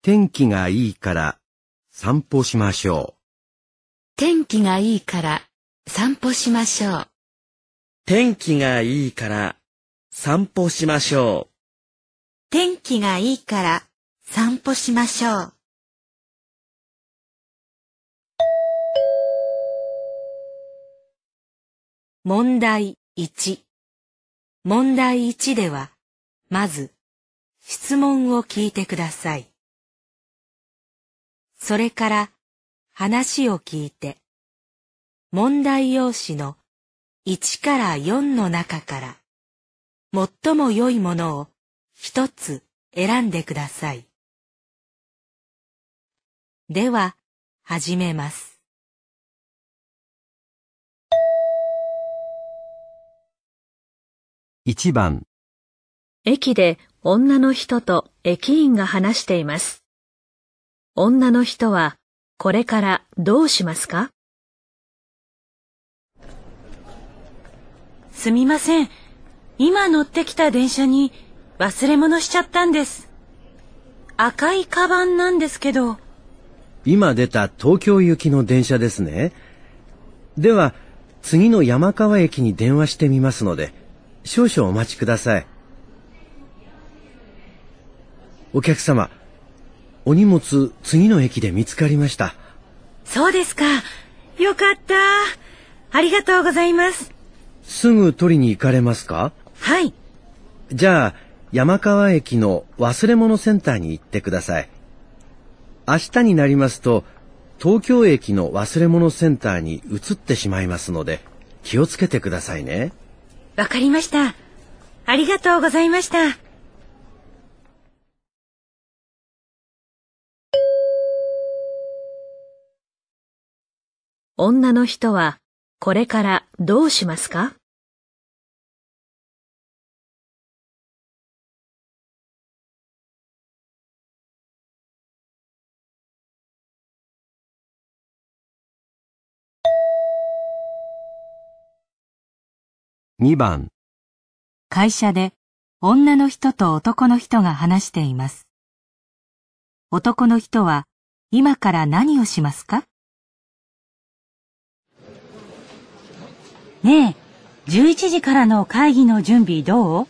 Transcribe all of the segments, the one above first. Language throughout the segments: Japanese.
天気がいいから散歩しましょう。天気がいいから散歩しましょう。天気がいいから散歩しましょう。天気がいいから散歩しましょう。問題1問題1では、まず質問を聞いてください。それから話を聞いて、問題用紙の1から4の中から、最も良いものを一つ選んでください。では、始めます。1番駅で女の人と駅員が話しています。女の人はこれからどうしますかすみません。今乗ってきた電車に忘れ物しちゃったんです。赤いカバンなんですけど。今出た東京行きの電車ですね。では、次の山川駅に電話してみますので、少々お待ちください。お客様、お荷物次の駅で見つかりましたそうですかよかったありがとうございますすぐ取りに行かれますかはいじゃあ山川駅の忘れ物センターに行ってください明日になりますと東京駅の忘れ物センターに移ってしまいますので気をつけてくださいねわかりましたありがとうございました女の人はこれからどうしますか2番会社で女の人と男の人が話しています。男の人は今から何をしますかねえ、11時からの会議の準備どう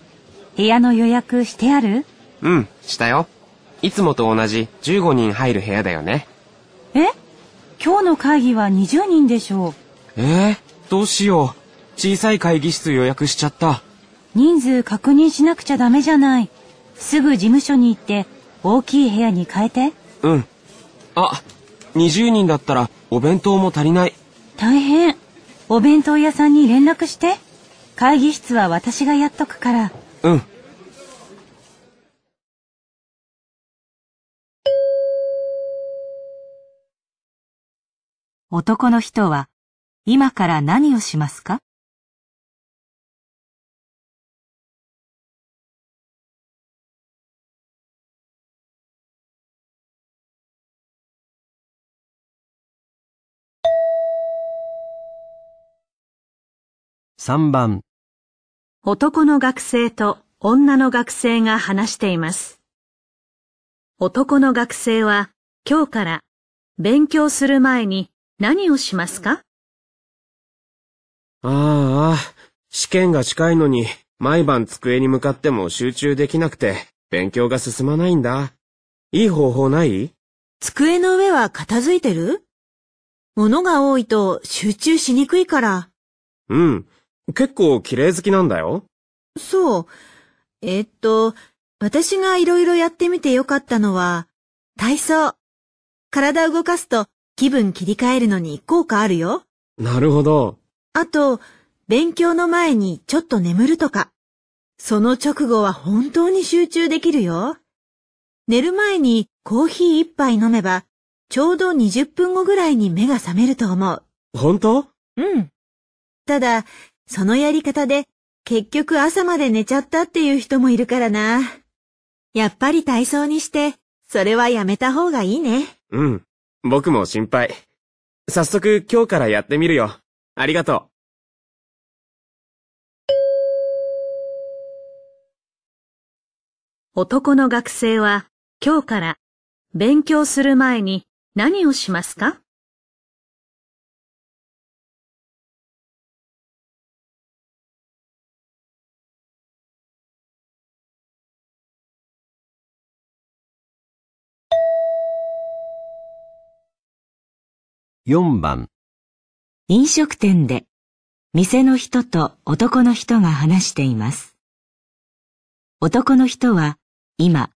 部屋の予約してあるうん、したよ。いつもと同じ15人入る部屋だよね。え今日の会議は20人でしょう。えー、どうしよう。小さい会議室予約しちゃった。人数確認しなくちゃダメじゃない。すぐ事務所に行って大きい部屋に変えて。うん。あ、20人だったらお弁当も足りない。大変。お弁当屋さんに連絡して会議室は私がやっとくからうん男の人は今から何をしますか3番男の学生と女の学生が話しています。男の学生は今日から勉強する前に何をしますかああ、試験が近いのに毎晩机に向かっても集中できなくて勉強が進まないんだ。いい方法ない机の上は片付いてる物が多いと集中しにくいから。うん。結構綺麗好きなんだよ。そう。えー、っと、私が色々やってみてよかったのは、体操。体動かすと気分切り替えるのに効果あるよ。なるほど。あと、勉強の前にちょっと眠るとか。その直後は本当に集中できるよ。寝る前にコーヒー一杯飲めば、ちょうど20分後ぐらいに目が覚めると思う。本当うん。ただ、そのやり方で結局朝まで寝ちゃったっていう人もいるからな。やっぱり体操にして、それはやめた方がいいね。うん。僕も心配。早速今日からやってみるよ。ありがとう。男の学生は今日から勉強する前に何をしますか4番飲食店で店の人と男の人が話しています。男の人は今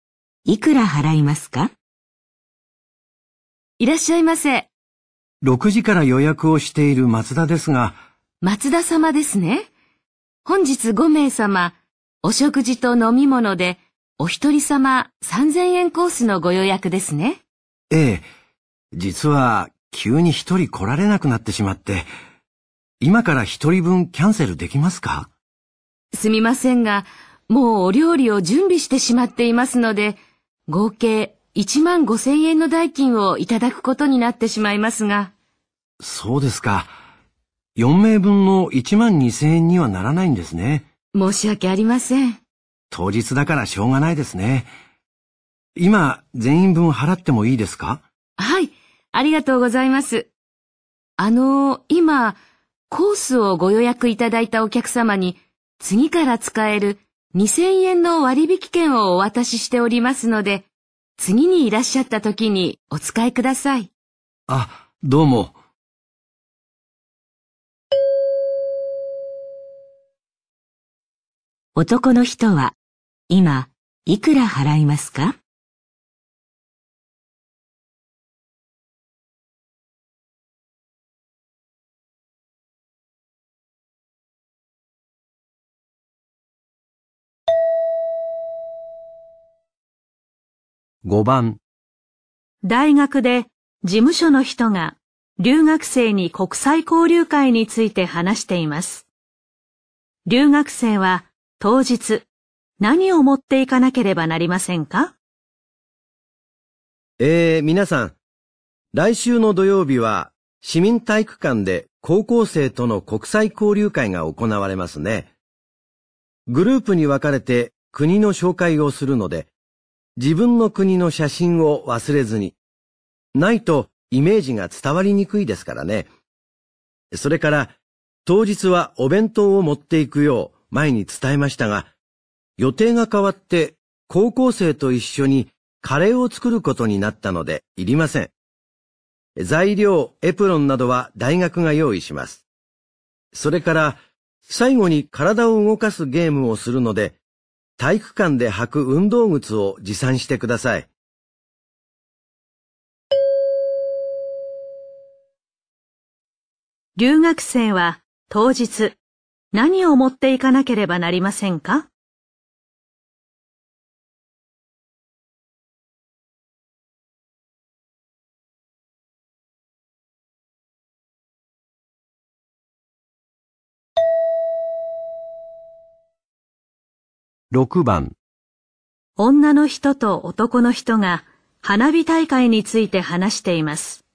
いくら払いますかいらっしゃいませ。6時から予約をしている松田ですが。松田様ですね。本日5名様、お食事と飲み物でお一人様3000円コースのご予約ですね。ええ。実は急に一人来られなくなってしまって、今から一人分キャンセルできますかすみませんが、もうお料理を準備してしまっていますので、合計一万五千円の代金をいただくことになってしまいますが。そうですか。四名分の一万二千円にはならないんですね。申し訳ありません。当日だからしょうがないですね。今、全員分払ってもいいですかはい。ありがとうございます。あの、今、コースをご予約いただいたお客様に、次から使える2000円の割引券をお渡ししておりますので、次にいらっしゃった時にお使いください。あ、どうも。男の人は、今、いくら払いますか5番大学で事務所の人が留学生に国際交流会について話しています。留学生は当日何を持っていかなければなりませんかえー、皆さん、来週の土曜日は市民体育館で高校生との国際交流会が行われますね。グループに分かれて国の紹介をするので、自分の国の写真を忘れずに。ないとイメージが伝わりにくいですからね。それから、当日はお弁当を持っていくよう前に伝えましたが、予定が変わって高校生と一緒にカレーを作ることになったのでいりません。材料、エプロンなどは大学が用意します。それから、最後に体を動かすゲームをするので、体育館で履く運動靴を持参してください。留学生は当日何を持っていかなければなりませんか6番女の人と男の人が花火大会について話しています。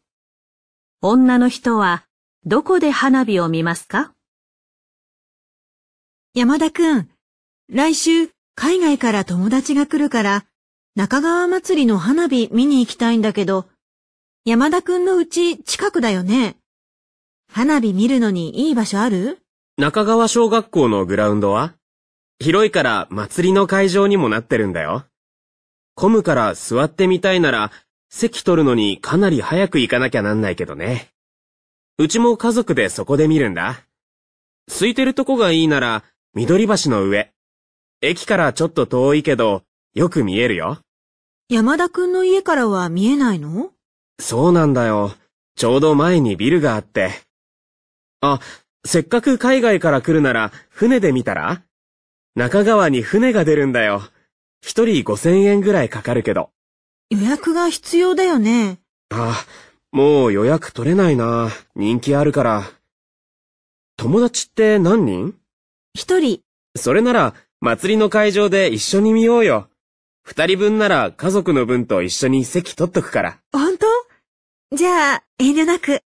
女の人はどこで花火を見ますか山田くん、来週海外から友達が来るから中川祭りの花火見に行きたいんだけど、山田くんのうち近くだよね。花火見るのにいい場所ある中川小学校のグラウンドは広いから祭りの会場にもなってるんだよ。混むから座ってみたいなら、席取るのにかなり早く行かなきゃなんないけどね。うちも家族でそこで見るんだ。空いてるとこがいいなら、緑橋の上。駅からちょっと遠いけど、よく見えるよ。山田くんの家からは見えないのそうなんだよ。ちょうど前にビルがあって。あ、せっかく海外から来るなら、船で見たら中川に船が出るんだよ。一人五千円ぐらいかかるけど。予約が必要だよね。ああ、もう予約取れないな。人気あるから。友達って何人一人。それなら、祭りの会場で一緒に見ようよ。二人分なら家族の分と一緒に席取っとくから。本当じゃあ、遠慮なく。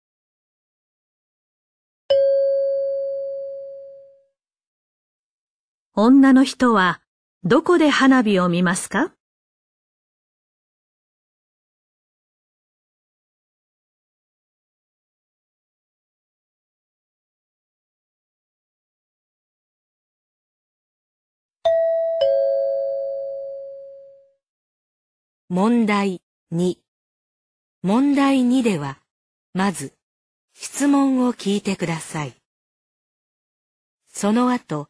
女の人はどこで花火を見ますか問題2問題2では、まず、質問を聞いてください。その後、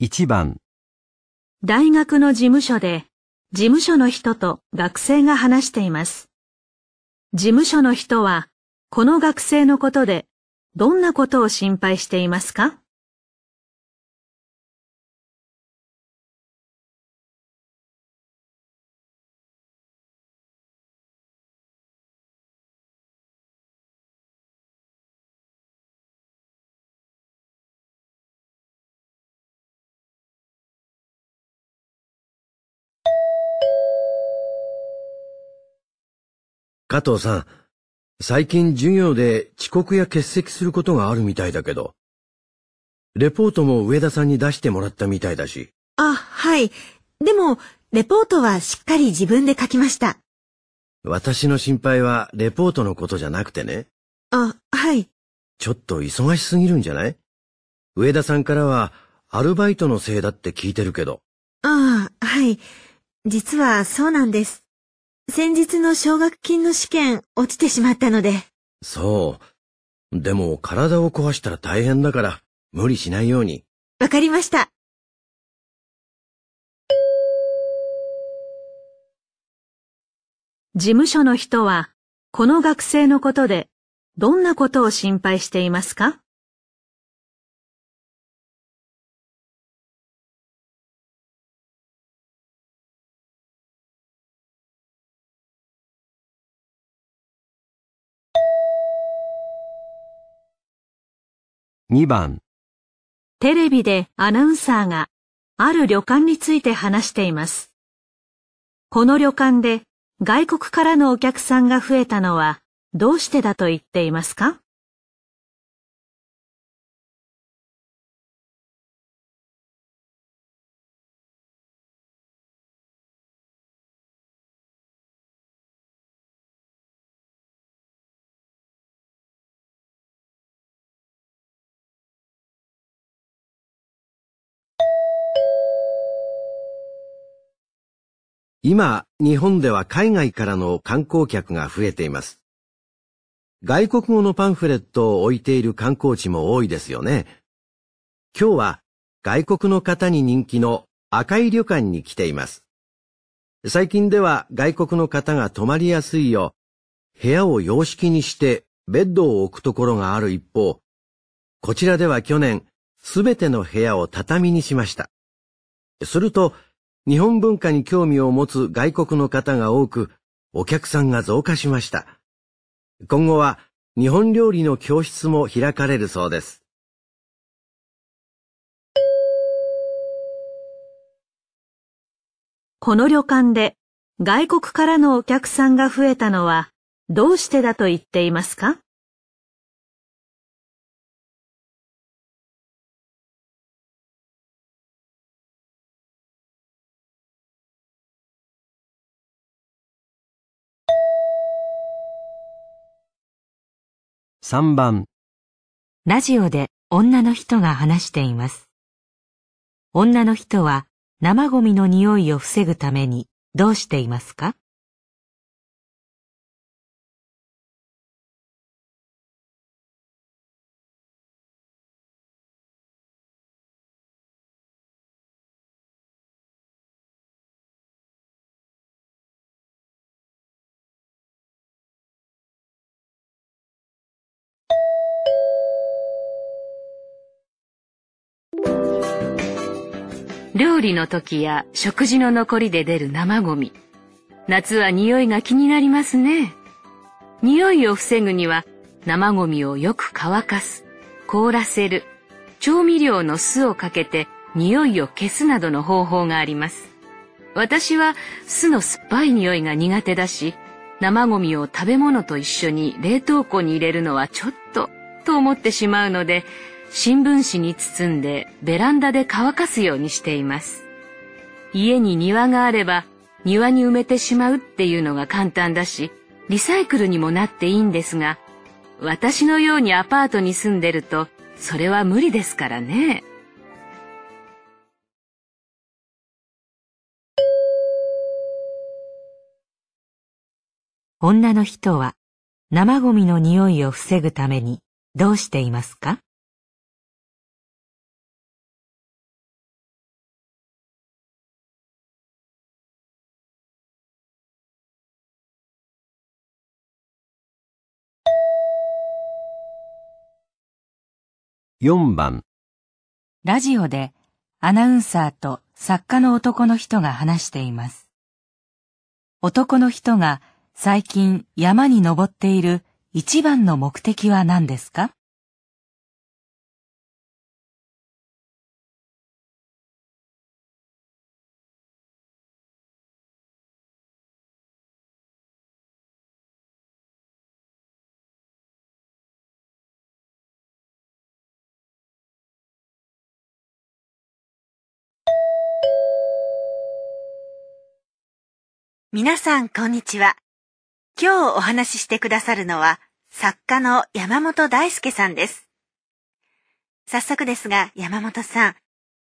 1番大学の事務所で事務所の人と学生が話しています。事務所の人はこの学生のことでどんなことを心配していますか加藤さん、最近授業で遅刻や欠席することがあるみたいだけど。レポートも上田さんに出してもらったみたいだし。あ、はい。でも、レポートはしっかり自分で書きました。私の心配はレポートのことじゃなくてね。あ、はい。ちょっと忙しすぎるんじゃない上田さんからは、アルバイトのせいだって聞いてるけど。ああ、はい。実はそうなんです。先日の奨学金の試験落ちてしまったので。そう。でも体を壊したら大変だから無理しないように。わかりました。事務所の人はこの学生のことでどんなことを心配していますか2番テレビでアナウンサーがある旅館について話しています。この旅館で外国からのお客さんが増えたのはどうしてだと言っていますか今、日本では海外からの観光客が増えています。外国語のパンフレットを置いている観光地も多いですよね。今日は外国の方に人気の赤い旅館に来ています。最近では外国の方が泊まりやすいよう、部屋を洋式にしてベッドを置くところがある一方、こちらでは去年、すべての部屋を畳にしました。すると、日本文化に興味を持つ外国の方が多く、お客さんが増加しました。今後は日本料理の教室も開かれるそうです。この旅館で外国からのお客さんが増えたのはどうしてだと言っていますか3番ラジオで女の人が話しています。女の人は生ゴミの匂いを防ぐためにどうしていますか料理の時や食事の残りで出る生ゴミ。夏は匂いが気になりますね。匂いを防ぐには生ゴミをよく乾かす、凍らせる、調味料の酢をかけて匂いを消すなどの方法があります。私は酢の酸っぱい匂いが苦手だし、生ゴミを食べ物と一緒に冷凍庫に入れるのはちょっとと思ってしまうので、新聞紙に包んでベランダで乾かすようにしています。家に庭があれば庭に埋めてしまうっていうのが簡単だし、リサイクルにもなっていいんですが、私のようにアパートに住んでると、それは無理ですからね。女の人は生ゴミの匂いを防ぐためにどうしていますか4番ラジオでアナウンサーと作家の男の人が話しています。男の人が最近山に登っている一番の目的は何ですか皆さん、こんにちは。今日お話ししてくださるのは、作家の山本大輔さんです。早速ですが、山本さん、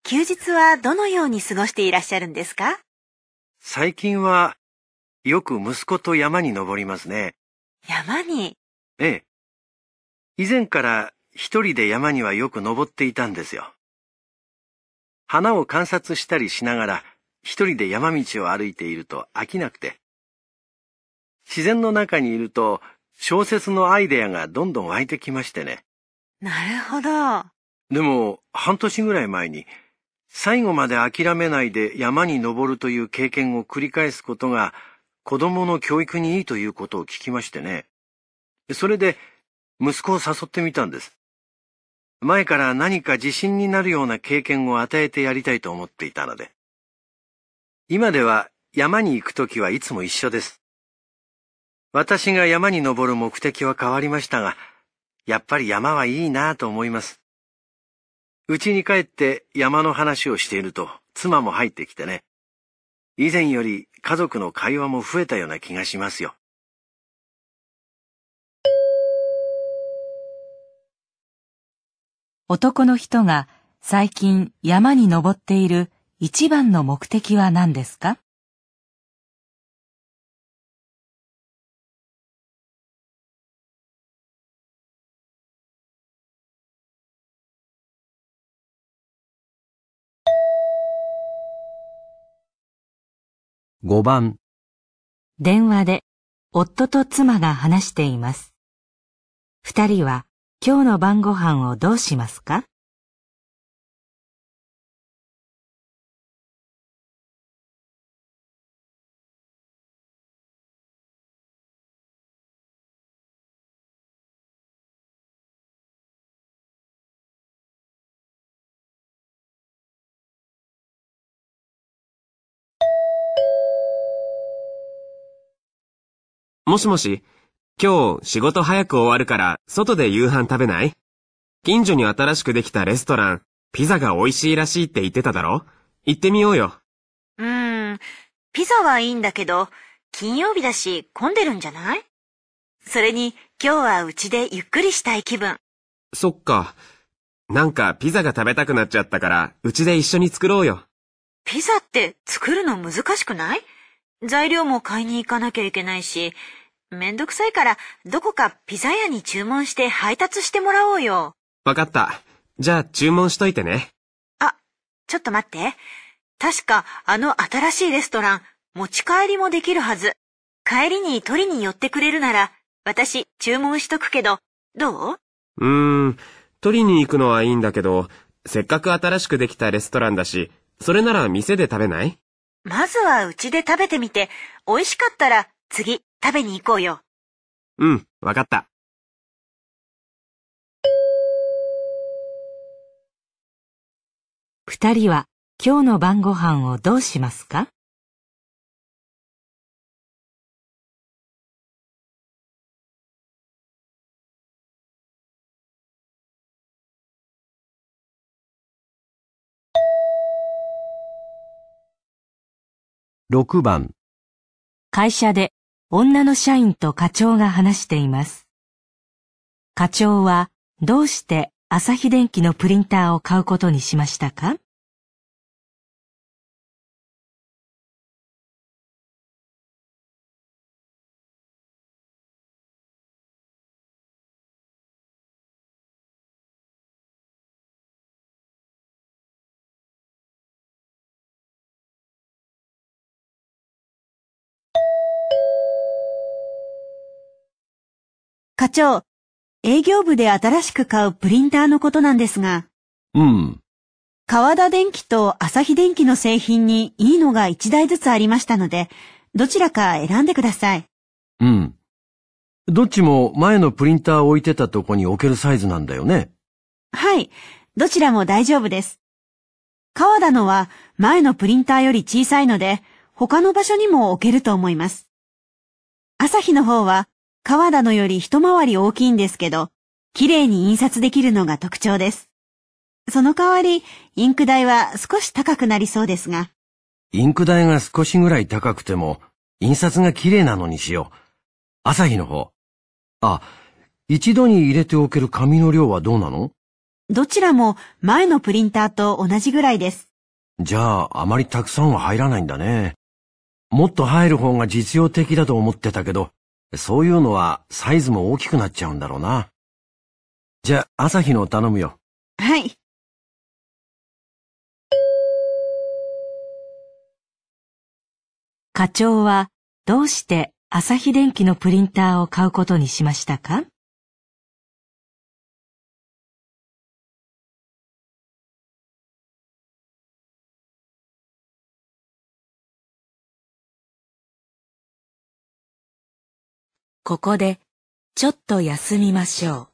休日はどのように過ごしていらっしゃるんですか最近は、よく息子と山に登りますね。山にええ。以前から一人で山にはよく登っていたんですよ。花を観察したりしながら、一人で山道を歩いていると飽きなくて。自然の中にいると小説のアイデアがどんどん湧いてきましてね。なるほど。でも、半年ぐらい前に、最後まで諦めないで山に登るという経験を繰り返すことが、子供の教育にいいということを聞きましてね。それで、息子を誘ってみたんです。前から何か自信になるような経験を与えてやりたいと思っていたので。今では山に行くときはいつも一緒です。私が山に登る目的は変わりましたが、やっぱり山はいいなぁと思います。うちに帰って山の話をしていると、妻も入ってきてね。以前より家族の会話も増えたような気がしますよ。男の人が最近山に登っている一番の目的は何ですか5番電話で夫と妻が話しています。二人は今日の晩ご飯をどうしますかもしもし、今日仕事早く終わるから外で夕飯食べない近所に新しくできたレストラン、ピザが美味しいらしいって言ってただろ行ってみようよ。うーん、ピザはいいんだけど、金曜日だし混んでるんじゃないそれに今日はうちでゆっくりしたい気分。そっか。なんかピザが食べたくなっちゃったから、うちで一緒に作ろうよ。ピザって作るの難しくない材料も買いに行かなきゃいけないし、めんどくさいから、どこかピザ屋に注文して配達してもらおうよ。わかった。じゃあ注文しといてね。あ、ちょっと待って。確か、あの新しいレストラン、持ち帰りもできるはず。帰りに取りに寄ってくれるなら、私、注文しとくけど、どううーん、取りに行くのはいいんだけど、せっかく新しくできたレストランだし、それなら店で食べないまずはうちで食べてみて、美味しかったら次食べに行こうよ。うん、わかった。二人は今日の晩ご飯をどうしますか6番会社で女の社員と課長が話しています。課長はどうして朝日電機のプリンターを買うことにしましたか課長、営業部で新しく買うプリンターのことなんですが。うん。川田電機と朝日電機の製品にいいのが1台ずつありましたので、どちらか選んでください。うん。どっちも前のプリンター置いてたとこに置けるサイズなんだよね。はい。どちらも大丈夫です。川田のは前のプリンターより小さいので、他の場所にも置けると思います。朝日の方は川田のより一回り大きいんですけど、綺麗に印刷できるのが特徴です。その代わり、インク代は少し高くなりそうですが。インク代が少しぐらい高くても、印刷が綺麗なのにしよう。朝日の方。あ、一度に入れておける紙の量はどうなのどちらも前のプリンターと同じぐらいです。じゃあ、あまりたくさんは入らないんだね。もっと入る方が実用的だと思ってたけど、そういうのはサイズも大きくなっちゃうんだろうな。じゃあ、朝日の頼むよ。はい。課長はどうして朝日電機のプリンターを買うことにしましたかここで、ちょっと休みましょう。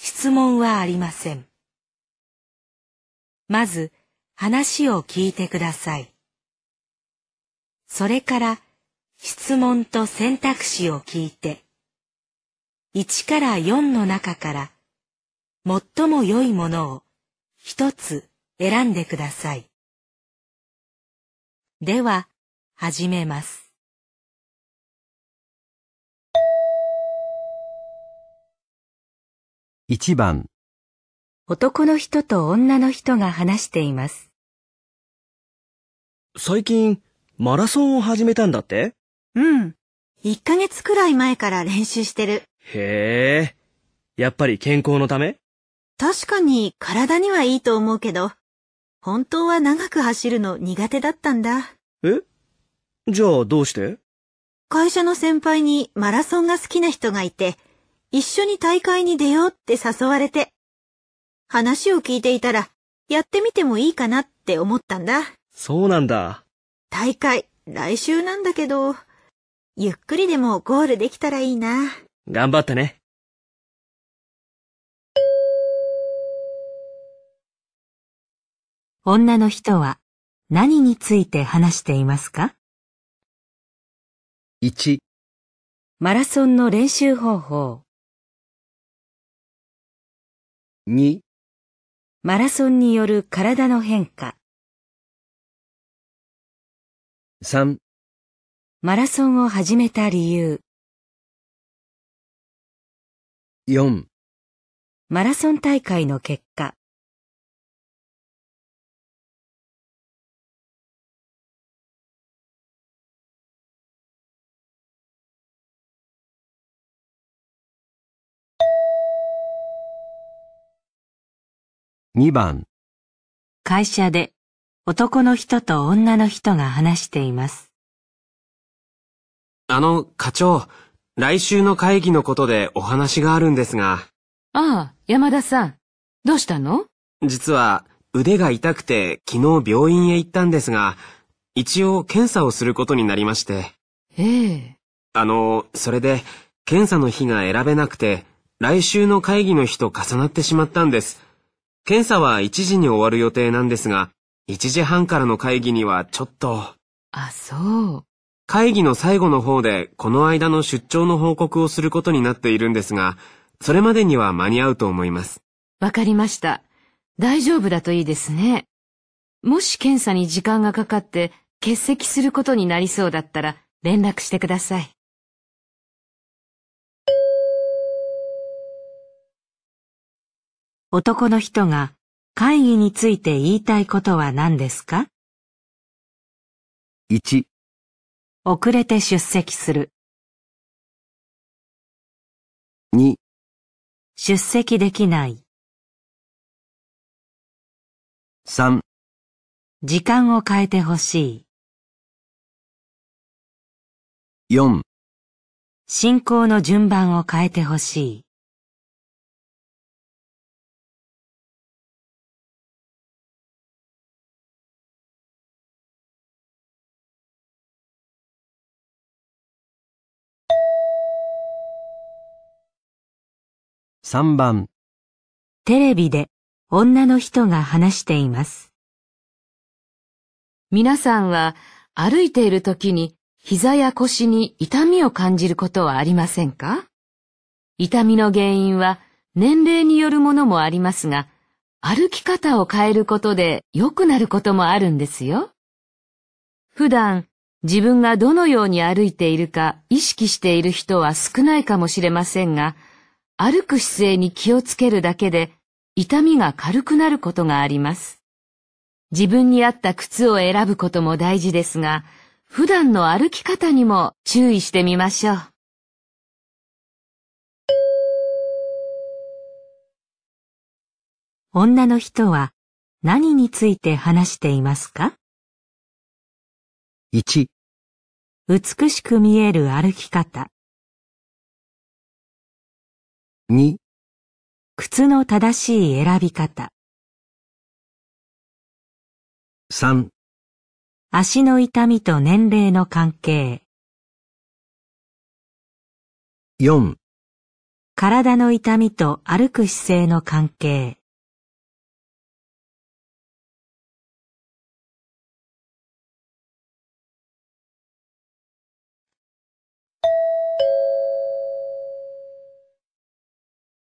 質問はありません。まず話を聞いてください。それから質問と選択肢を聞いて、1から4の中から最も良いものを一つ選んでください。では、始めます。1番男の人と女の人が話しています。最近、マラソンを始めたんだってうん。1ヶ月くらい前から練習してる。へえ。やっぱり健康のため確かに体にはいいと思うけど、本当は長く走るの苦手だったんだ。えじゃあどうして会社の先輩にマラソンが好きな人がいて、一緒に大会に出ようって誘われて、話を聞いていたら、やってみてもいいかなって思ったんだ。そうなんだ。大会、来週なんだけど、ゆっくりでもゴールできたらいいな。頑張ってね。女の人は何について話していますか ?1 マラソンの練習方法2マラソンによる体の変化3マラソンを始めた理由4マラソン大会の結果2番会社で男の人と女の人が話しています。あの、課長、来週の会議のことでお話があるんですが。ああ、山田さん。どうしたの実は、腕が痛くて昨日病院へ行ったんですが、一応検査をすることになりまして。ええ。あの、それで、検査の日が選べなくて、来週の会議の日と重なってしまったんです。検査は1時に終わる予定なんですが、1時半からの会議にはちょっと。あ、そう。会議の最後の方で、この間の出張の報告をすることになっているんですが、それまでには間に合うと思います。わかりました。大丈夫だといいですね。もし検査に時間がかかって欠席することになりそうだったら連絡してください。男の人が会議について言いたいことは何ですか ?1 遅れて出席する2出席できない3時間を変えてほしい4進行の順番を変えてほしい3番テレビで女の人が話しています。皆さんは歩いている時に膝や腰に痛みを感じることはありませんか痛みの原因は年齢によるものもありますが、歩き方を変えることで良くなることもあるんですよ。普段自分がどのように歩いているか意識している人は少ないかもしれませんが、歩く姿勢に気をつけるだけで痛みが軽くなることがあります。自分に合った靴を選ぶことも大事ですが、普段の歩き方にも注意してみましょう。女の人は何について話していますか ?1 美しく見える歩き方2靴の正しい選び方3足の痛みと年齢の関係4体の痛みと歩く姿勢の関係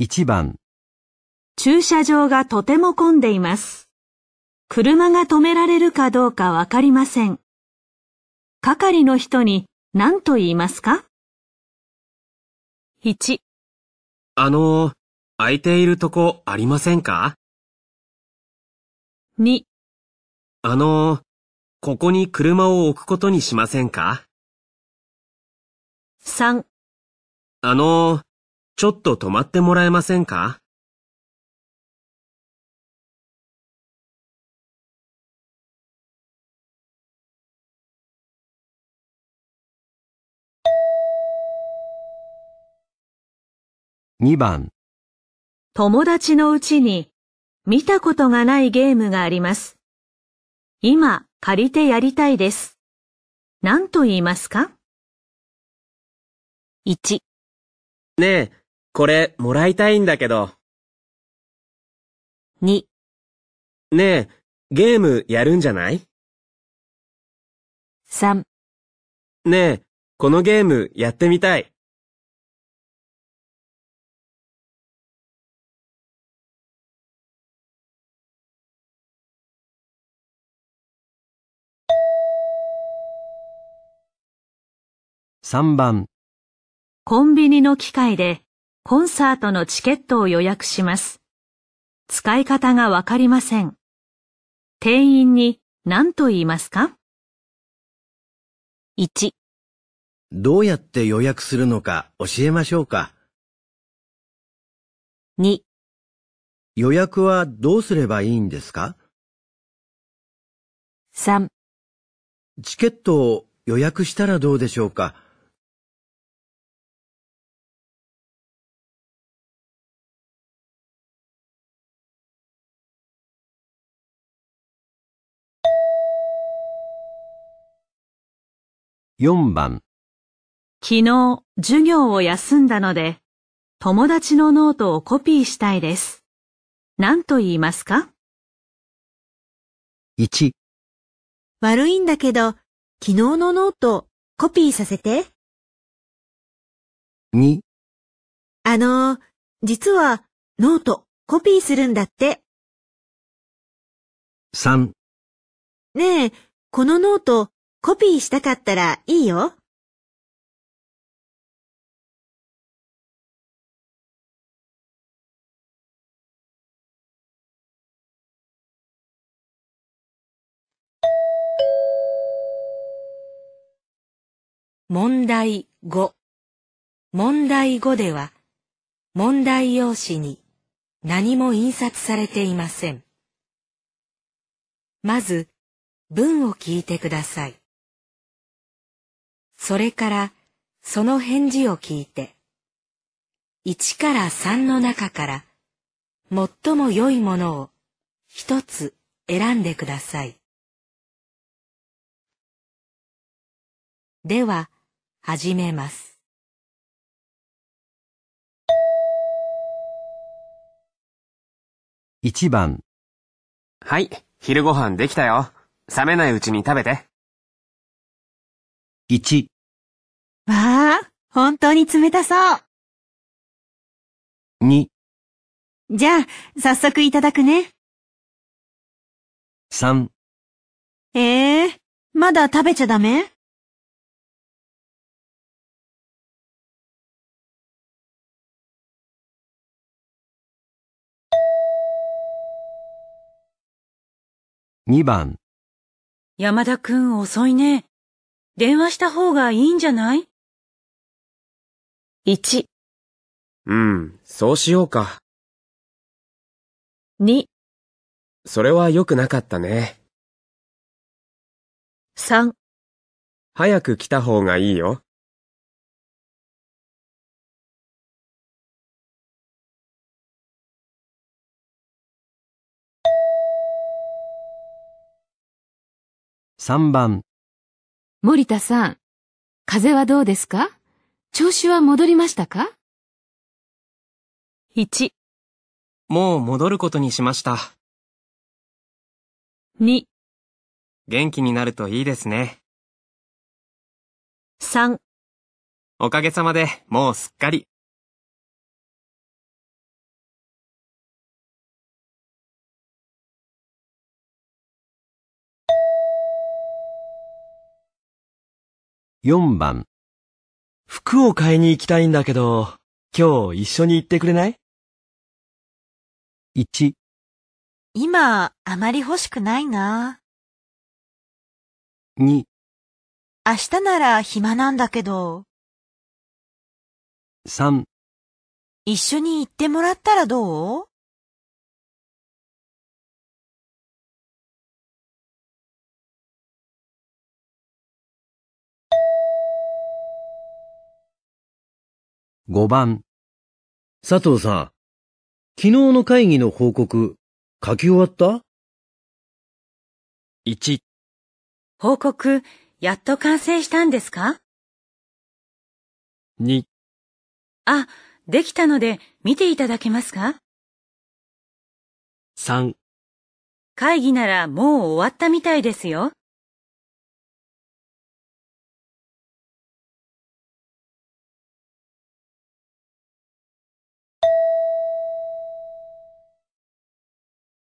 1番駐車場がとても混んでいます。車が止められるかどうかわかりません。係の人に何と言いますか ?1 あの、空いているとこありませんか ?2 あの、ここに車を置くことにしませんか ?3 あの、ちょっと止まってもらえませんか2番友達のうちに見たことがないゲームがあります。今借りてやりたいです。何と言いますか ?1 ねえ、これ、もらいたいんだけど。2ねえ、ゲームやるんじゃない3ねえ、このゲームやってみたい。3番コンビニの機械でコンサートのチケットを予約します。使い方がわかりません。店員に何と言いますか ?1 どうやって予約するのか教えましょうか。2予約はどうすればいいんですか ?3 チケットを予約したらどうでしょうか4番昨日授業を休んだので友達のノートをコピーしたいです。何と言いますか ?1 悪いんだけど昨日のノートコピーさせて。2あの、実はノートコピーするんだって。3ねえ、このノートコピーしたかったらいいよ。問題5問題5では問題用紙に何も印刷されていません。まず文を聞いてください。それからその返事を聞いて、1から3の中から最も良いものを一つ選んでください。では、始めます。一番はい、昼ご飯できたよ。冷めないうちに食べて。1わあ、本当に冷たそう。2じゃあ、早速いただくね。3ええー、まだ食べちゃダメ2番山田くん遅いね。電話した方がいいんじゃない ?1、うん、そうしようか。2、それは良くなかったね。3、早く来た方がいいよ。3番森田さん、風邪はどうですか調子は戻りましたか ?1、もう戻ることにしました。2、元気になるといいですね。3、おかげさまでもうすっかり4番。服を買いに行きたいんだけど、今日一緒に行ってくれない ?1。今、あまり欲しくないな。2。明日なら暇なんだけど。3。一緒に行ってもらったらどう5番。佐藤さん、昨日の会議の報告、書き終わった ?1、報告、やっと完成したんですか2、あ、できたので見ていただけますか3、会議ならもう終わったみたいですよ。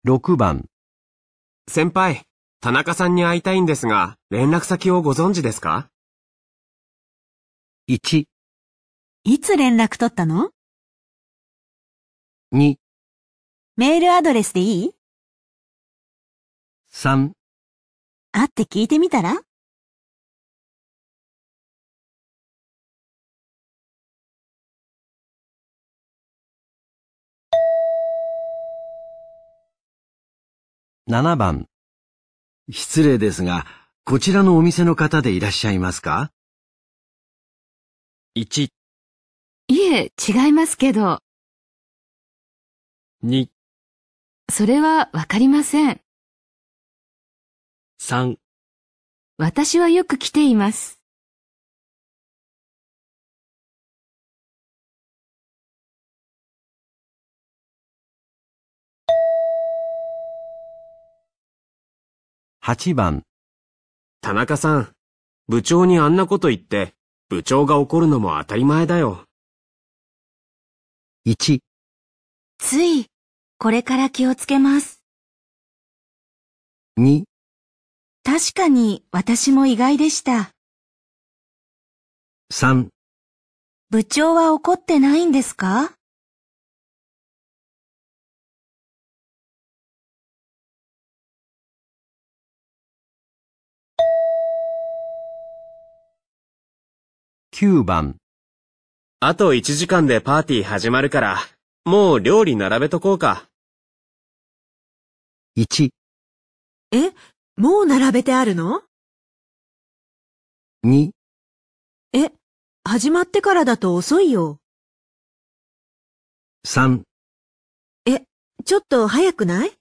6番。先輩、田中さんに会いたいんですが、連絡先をご存知ですか ?1、いつ連絡取ったの2、メールアドレスでいい3、会って聞いてみたら7番。失礼ですが、こちらのお店の方でいらっしゃいますか ?1、いえ、違いますけど、2、それはわかりません。3。私はよく来ています。8番。田中さん、部長にあんなこと言って、部長が怒るのも当たり前だよ。1。つい、これから気をつけます。2。確かに私も意外でした。3。部長は怒ってないんですか9番。あと1時間でパーティー始まるから、もう料理並べとこうか。1。え、もう並べてあるの ?2。え、始まってからだと遅いよ。3。え、ちょっと早くない